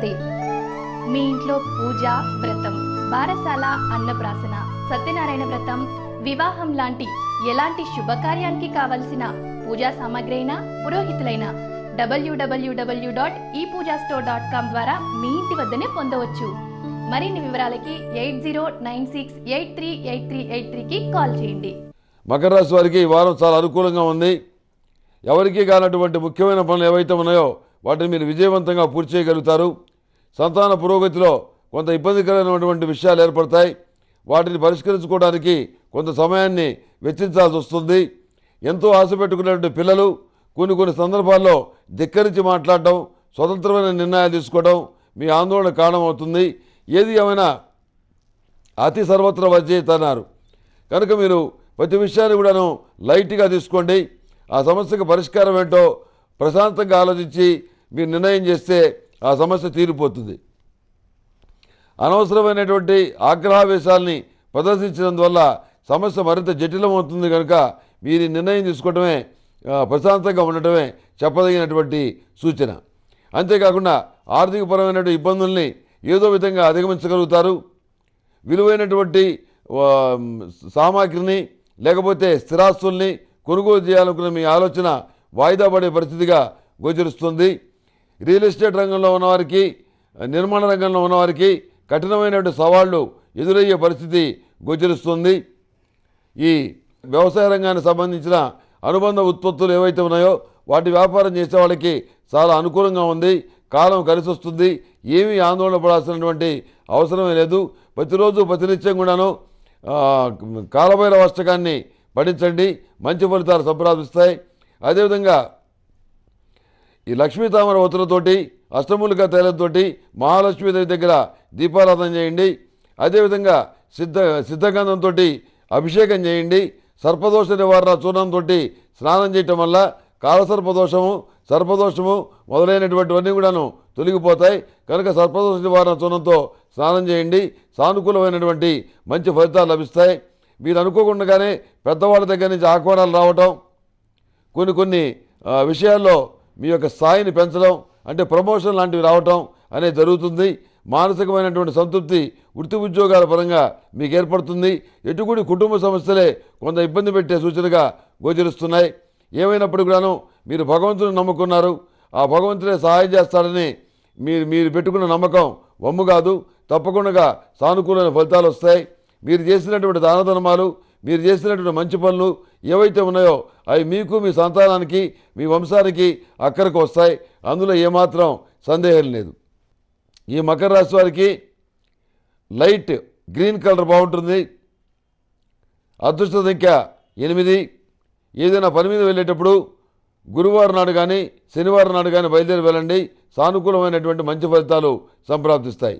నమస్తే మీ ఇంట్లో పూజ వ్రతం బారసాల అన్నప్రాసన సత్యనారాయణ వ్రతం వివాహం లాంటి ఎలాంటి శుభకార్యానికి కావలసిన పూజా సామాగ్రి అయినా పురోహితులైన డబ్ల్యూడబ్ల్యూడబ్ల్యూ డాట్ ఈ పూజా స్టోర్ డాట్ కామ్ ద్వారా మీ ఇంటి వద్దనే పొందవచ్చు మరిన్ని వివరాలకి eight zero nine six eight three eight three eight త్రీకి కాల్ చేయండి మకర రాశి వారికి ఈ వారం చాలా అనుకూలంగా ఉంది ఎవరికీ కానటువంటి ముఖ్యమైన పనులు ఏవైతే ఉన్నాయో వాటిని మీరు విజయవంతంగా పూర్తి చేయగలుగుతారు సంతాన పురోగతిలో కొంత ఇబ్బందికరమైనటువంటి విషయాలు ఏర్పడతాయి వాటిని పరిష్కరించుకోవడానికి కొంత సమయాన్ని వెచ్చించాల్సి వస్తుంది ఎంతో ఆశ పెట్టుకున్నటువంటి పిల్లలు కొన్ని కొన్ని సందర్భాల్లో ధిక్కరించి మాట్లాడటం స్వతంత్రమైన నిర్ణయాలు తీసుకోవడం మీ ఆందోళన కారణమవుతుంది ఏది ఏమైనా అతి సర్వత్ర విజేత అన్నారు కనుక మీరు ప్రతి విషయాన్ని కూడాను లైట్గా తీసుకోండి ఆ సమస్యకు పరిష్కారం ఏంటో ప్రశాంతంగా ఆలోచించి మీరు నిర్ణయం చేస్తే ఆ సమస్య తీరిపోతుంది అనవసరమైనటువంటి ఆగ్రహావేశాల్ని వల్ల సమస్య మరింత జటిలమవుతుంది కనుక మీరు నిర్ణయం తీసుకోవటమే ప్రశాంతంగా ఉండటమే చెప్పదగినటువంటి సూచన అంతేకాకుండా ఆర్థికపరమైనటువంటి ఇబ్బందుల్ని ఏదో విధంగా అధిగమించగలుగుతారు విలువైనటువంటి సామాగ్రిని లేకపోతే స్థిరాస్తుల్ని కొనుగోలు చేయాలనుకున్న మీ ఆలోచన వాయిదా పడే పరిస్థితిగా గోచరిస్తుంది రియల్ ఎస్టేట్ రంగంలో ఉన్నవారికి నిర్మాణ రంగంలో ఉన్నవారికి కఠినమైనటువంటి సవాళ్లు ఎదురయ్యే పరిస్థితి గోచరిస్తుంది ఈ వ్యవసాయ రంగానికి సంబంధించిన అనుబంధ ఉత్పత్తులు ఏవైతే ఉన్నాయో వాటి వ్యాపారం చేసే వాళ్ళకి చాలా అనుకూలంగా ఉంది కాలం కలిసి వస్తుంది ఏమీ ఆందోళన పడాల్సినటువంటి అవసరమే లేదు ప్రతిరోజు ప్రతినిత్యం కూడాను కాలభైర అష్టకాన్ని పడించండి మంచి ఫలితాలు సంప్రాదిస్తాయి అదేవిధంగా ఈ లక్ష్మీ తామర ఒత్తులతోటి అష్టమూలిక తైలంతోటి మహాలక్ష్మీదేవి దగ్గర దీపారాధన చేయండి అదేవిధంగా సిద్ధ సిద్ధగంధంతో అభిషేకం చేయండి సర్పదోష నివారణ చూర్ణంతో స్నానం చేయటం వల్ల కాలసర్పదోషము సర్పదోషము మొదలైనటువంటివన్నీ కూడాను తొలగిపోతాయి కనుక సర్పదోష నివారణ చూర్ణంతో స్నానం చేయండి సానుకూలమైనటువంటి మంచి ఫలితాలు లభిస్తాయి మీరు అనుకోకుండానే పెద్దవాళ్ళ దగ్గర నుంచి ఆహ్వానాలు రావటం కొన్ని కొన్ని విషయాల్లో మీ యొక్క స్థాయిని పెంచడం అంటే ప్రమోషన్ లాంటివి రావటం అనేది జరుగుతుంది మానసికమైనటువంటి సంతృప్తి వృత్తి ఉద్యోగాల పరంగా మీకు ఏర్పడుతుంది ఎటుకుడి కుటుంబ సమస్యలే కొంత ఇబ్బంది పెట్టే సూచనగా గోచరిస్తున్నాయి ఏమైనప్పుడు కూడాను మీరు భగవంతుని నమ్ముకున్నారు ఆ భగవంతుడే సహాయం చేస్తాడని మీరు మీరు పెట్టుకున్న నమ్మకం వమ్ము కాదు తప్పకుండా సానుకూలమైన ఫలితాలు వస్తాయి మీరు చేసినటువంటి దాన ధర్మాలు మీరు చేసినటువంటి మంచి పనులు ఏవైతే ఉన్నాయో అవి మీకు మీ సంతానానికి మీ వంశానికి అక్కడికి వస్తాయి అందులో ఏమాత్రం సందేహం లేదు ఈ మకర రాశి వారికి లైట్ గ్రీన్ కలర్ బాగుంటుంది అదృష్ట సంఖ్య ఎనిమిది ఏదైనా పని మీద వెళ్ళేటప్పుడు గురువారం నాడు కానీ శనివారం నాడు కానీ బయలుదేరి వెళ్ళండి సానుకూలమైనటువంటి మంచి ఫలితాలు సంప్రాప్తిస్తాయి